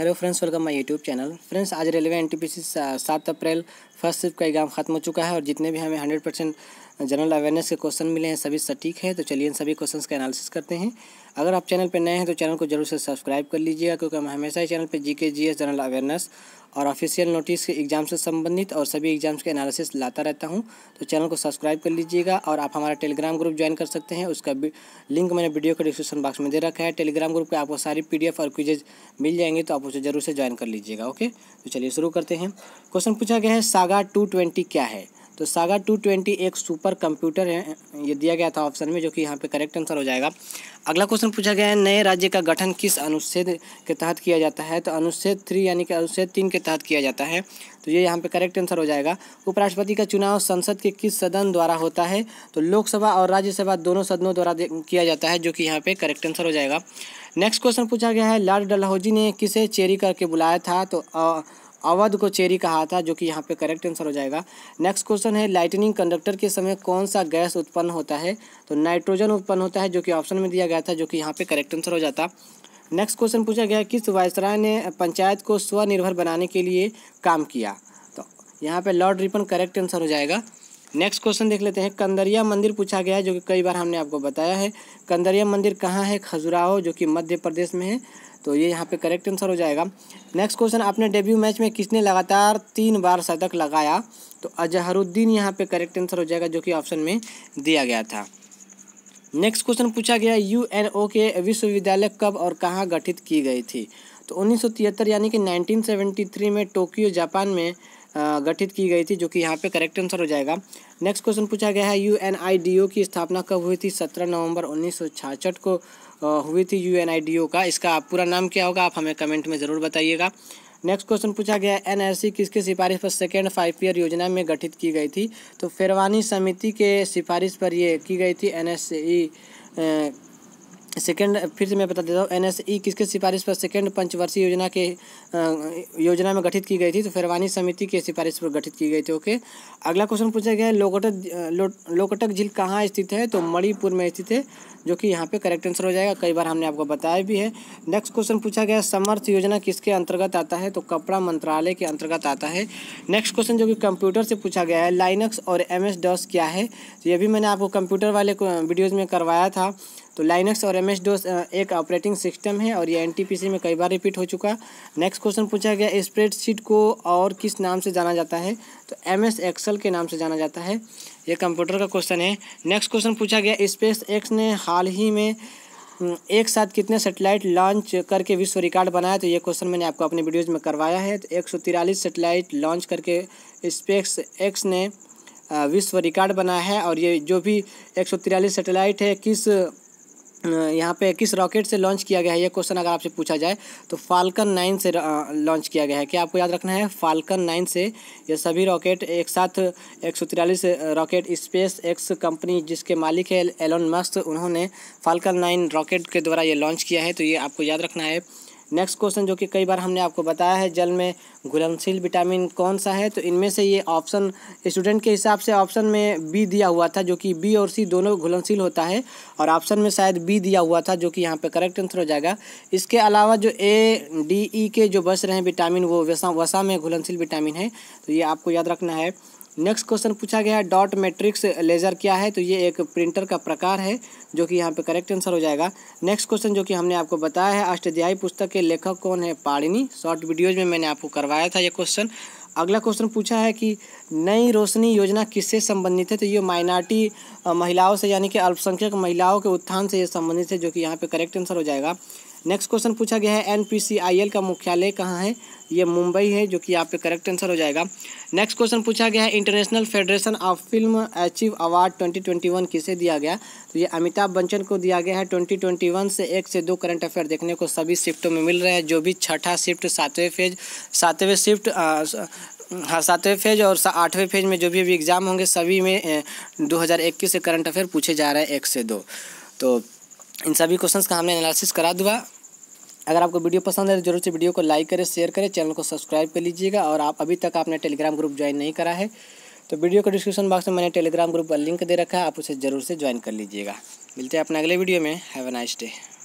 hello friends welcome my YouTube channel friends आज railway N T सात अप्रैल first shift का एग्जाम खत्म हो चुका है और जितने भी हमें हंड्रेड परसेंट जनरल अवेयरनेस के क्वेश्चन मिले हैं सभी सटीक है तो चलिए इन सभी क्वेश्चंस का एनालिसिस करते हैं अगर आप चैनल पर नए हैं तो चैनल को जरूर से सब्सक्राइब कर लीजिएगा क्योंकि हम हमेशा ही चैनल पर G K G S general awareness और ऑफिशियल नोटिस के एग्ज़ाम से संबंधित और सभी एग्ज़ाम्स के एनालिसिस लाता रहता हूँ तो चैनल को सब्सक्राइब कर लीजिएगा और आप हमारा टेलीग्राम ग्रुप ज्वाइन कर सकते हैं उसका लिंक मैंने वीडियो के डिस्क्रिप्शन बॉक्स में दे रखा है टेलीग्राम ग्रुप पर आपको सारी पी और क्विजेज मिल जाएंगे तो आप उसे ज़रूर से ज्वाइन कर लीजिएगा ओके तो चलिए शुरू करते हैं क्वेश्चन पूछा गया है सागा टू क्या है तो सागा टू ट्वेंटी एक सुपर कंप्यूटर है ये दिया गया था ऑप्शन में जो कि यहाँ पे करेक्ट आंसर हो जाएगा अगला क्वेश्चन पूछा गया है नए राज्य का गठन किस अनुच्छेद के तहत किया जाता है तो अनुच्छेद थ्री यानी कि अनुच्छेद तीन के तहत किया जाता है तो ये यहाँ पे करेक्ट आंसर हो जाएगा उपराष्ट्रपति का चुनाव संसद के किस सदन द्वारा होता है तो लोकसभा और राज्यसभा दोनों सदनों द्वारा किया जाता है जो कि यहाँ पर करेक्ट आंसर हो जाएगा नेक्स्ट क्वेश्चन पूछा गया है लॉर्ड डलहौजी ने किसे चेरी करके बुलाया था तो अवध को चेरी कहा था जो कि यहाँ पे करेक्ट आंसर हो जाएगा नेक्स्ट क्वेश्चन है लाइटनिंग कंडक्टर के समय कौन सा गैस उत्पन्न होता है तो नाइट्रोजन उत्पन्न होता है जो कि ऑप्शन में दिया गया था जो कि यहाँ पे करेक्ट आंसर हो जाता नेक्स्ट क्वेश्चन पूछा गया किस वायसराय ने पंचायत को स्वनिर्भर बनाने के लिए काम किया तो यहाँ पे लॉर्ड रिपन करेक्ट आंसर हो जाएगा नेक्स्ट क्वेश्चन देख लेते हैं कंदरिया मंदिर पूछा गया है जो कि कई बार हमने आपको बताया है कंदरिया मंदिर कहाँ है खजुराहो जो कि मध्य प्रदेश में है तो ये यहाँ पे करेक्ट आंसर हो जाएगा नेक्स्ट क्वेश्चन अपने डेब्यू मैच में किसने लगातार तीन बार शतक लगाया तो अजहरुद्दीन यहाँ पे करेक्ट आंसर हो जाएगा जो कि ऑप्शन में दिया गया था नेक्स्ट क्वेश्चन पूछा गया यू के विश्वविद्यालय कब और कहाँ गठित की गई थी तो उन्नीस यानी कि नाइनटीन में टोक्यो जापान में गठित की गई थी जो कि यहाँ पे करेक्ट आंसर हो जाएगा नेक्स्ट क्वेश्चन पूछा गया है यू की स्थापना कब हुई थी सत्रह नवंबर उन्नीस को हुई थी यू का इसका पूरा नाम क्या होगा आप हमें कमेंट में ज़रूर बताइएगा नेक्स्ट क्वेश्चन पूछा गया एन आर सी किसके सिफारिश पर सेकेंड फाइव ईयर योजना में गठित की गई थी तो फेरवानी समिति के सिफारिश पर ये की गई थी एन एस ई सेकेंड फिर से मैं बता देता हूँ एन एस ई किसके सिफारिश पर सेकेंड पंचवर्षीय योजना के योजना में गठित की गई थी तो फेरवानी समिति के सिफारिश पर गठित की गई थी ओके अगला क्वेश्चन पूछा गया लोकटक लो, लोकटक झील कहाँ स्थित है तो मणिपुर में स्थित है जो कि यहाँ पे करेक्ट आंसर हो जाएगा कई बार हमने आपको बताया भी है नेक्स्ट क्वेश्चन पूछा गया समर्थ योजना किसके अंतर्गत आता है तो कपड़ा मंत्रालय के अंतर्गत आता है नेक्स्ट क्वेश्चन जो कि कंप्यूटर से पूछा गया है लाइनक्स और एम एस डॉस क्या है तो ये भी मैंने आपको कंप्यूटर वाले वीडियोज़ में करवाया था तो लाइनक्स और एम एस डोस एक ऑपरेटिंग सिस्टम है और ये एन टी पी सी में कई बार रिपीट हो चुका नेक्स्ट क्वेश्चन पूछा गया स्प्रेडशीट को और किस नाम से जाना जाता है तो एम एस एक्सल के नाम से जाना जाता है ये कंप्यूटर का क्वेश्चन है नेक्स्ट क्वेश्चन पूछा गया स्पेस एक्स ने हाल ही में हम्म, एक साथ कितने सेटेलाइट लॉन्च करके विश्व रिकॉर्ड बनाया तो ये क्वेश्चन मैंने आपको अपने वीडियोज में करवाया है तो एक सौ तिरालीस सेटेलाइट लॉन्च करके स्पेस एक्स ने विश्व रिकॉर्ड बनाया है और ये जो भी एक सौ तिरालीस सेटेलाइट है किस यहाँ पे किस रॉकेट से लॉन्च किया गया है ये क्वेश्चन अगर आपसे पूछा जाए तो फाल्कन नाइन से लॉन्च किया गया है क्या आपको याद रखना है फाल्कन नाइन से ये सभी रॉकेट एक साथ एक सौ तिरालीस रॉकेट स्पेस एक्स कंपनी जिसके मालिक है एलोन मस्क उन्होंने फाल्कन नाइन रॉकेट के द्वारा ये लॉन्च किया है तो ये आपको याद रखना है नेक्स्ट क्वेश्चन जो कि कई बार हमने आपको बताया है जल में घुलनशील विटामिन कौन सा है तो इनमें से ये ऑप्शन स्टूडेंट के हिसाब से ऑप्शन में बी दिया हुआ था जो कि बी और सी दोनों घुलनशील होता है और ऑप्शन में शायद बी दिया हुआ था जो कि यहाँ पे करेक्ट आंसर हो जाएगा इसके अलावा जो ए डी ई के जो बस रहे हैं विटामिन वो वसा वसा में घुलनशील विटामिन है तो ये आपको याद रखना है नेक्स्ट क्वेश्चन पूछा गया है डॉट मैट्रिक्स लेज़र क्या है तो ये एक प्रिंटर का प्रकार है जो कि यहाँ पे करेक्ट आंसर हो जाएगा नेक्स्ट क्वेश्चन जो कि हमने आपको बताया है अष्टाध्यायी पुस्तक के लेखक कौन है पाड़िनी शॉर्ट वीडियोज में मैंने आपको करवाया था ये क्वेश्चन अगला क्वेश्चन पूछा है कि नई रोशनी योजना किससे संबंधित है तो ये माइनॉरिटी महिलाओं से यानी कि अल्पसंख्यक महिलाओं के उत्थान से ये संबंधित है जो कि यहाँ पे करेक्ट आंसर हो जाएगा नेक्स्ट क्वेश्चन पूछा गया है एनपीसीआईएल का मुख्यालय कहाँ है ये मुंबई है जो कि आपके करेक्ट आंसर हो जाएगा नेक्स्ट क्वेश्चन पूछा गया है international federation of film archive award 2021 किसे दिया गया तो ये अमिताभ बच्चन को दिया गया है 2021 से एक से दो करंट अफेयर देखने को सभी शिफ्टों में मिल रहे हैं जो भी छठा शिफ्ट सातवें फेज सातवें शिफ्ट हाँ सातवें फेज और आठवें फेज में जो भी अभी एग्ज़ाम होंगे सभी में दो से करंट अफेयर पूछे जा रहे हैं एक से दो तो इन सभी क्वेश्चंस का हमने एनालिसिस करा दुआ अगर आपको वीडियो पसंद है तो जरूर से वीडियो को लाइक करें शेयर करें चैनल को सब्सक्राइब कर लीजिएगा और आप अभी तक आपने टेलीग्राम ग्रुप ज्वाइन नहीं करा है तो वीडियो को डिस्क्रिप्शन बॉक्स में मैंने टेलीग्राम ग्रुप का लिंक दे रखा है आप उसे ज़रूर से ज्वाइन कर लीजिएगा मिलते हैं अपने अगले वीडियो में हैव अ नाइस डे